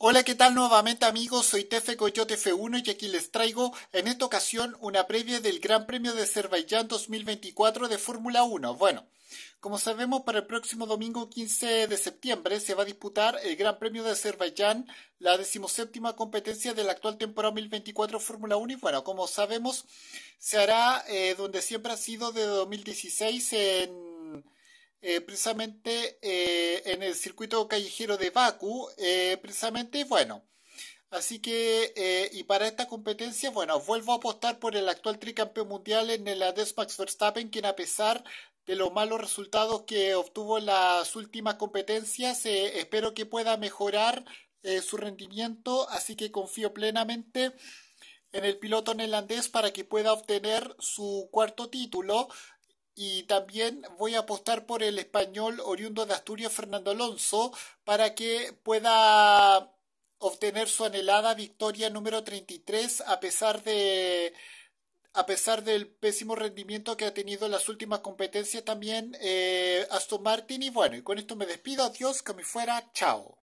Hola, ¿qué tal nuevamente amigos? Soy Tefe Coyote F1 y aquí les traigo en esta ocasión una previa del Gran Premio de Azerbaiyán 2024 de Fórmula 1. Bueno, como sabemos, para el próximo domingo 15 de septiembre se va a disputar el Gran Premio de Azerbaiyán, la decimoséptima competencia de la actual temporada 2024 Fórmula 1. Y bueno, como sabemos, se hará eh, donde siempre ha sido de 2016 en eh, precisamente eh, en el circuito callejero de Baku, eh, precisamente, bueno. Así que, eh, y para esta competencia, bueno, vuelvo a apostar por el actual tricampeón mundial en el ADES Max Verstappen, quien a pesar de los malos resultados que obtuvo en las últimas competencias, espero que pueda mejorar su rendimiento, así que confío plenamente en el piloto neerlandés para que pueda obtener su cuarto título y también voy a apostar por el español oriundo de Asturias, Fernando Alonso, para que pueda obtener su anhelada victoria número 33 a pesar de a pesar del pésimo rendimiento que ha tenido en las últimas competencias también eh, Aston Martin y bueno y con esto me despido adiós que me fuera chao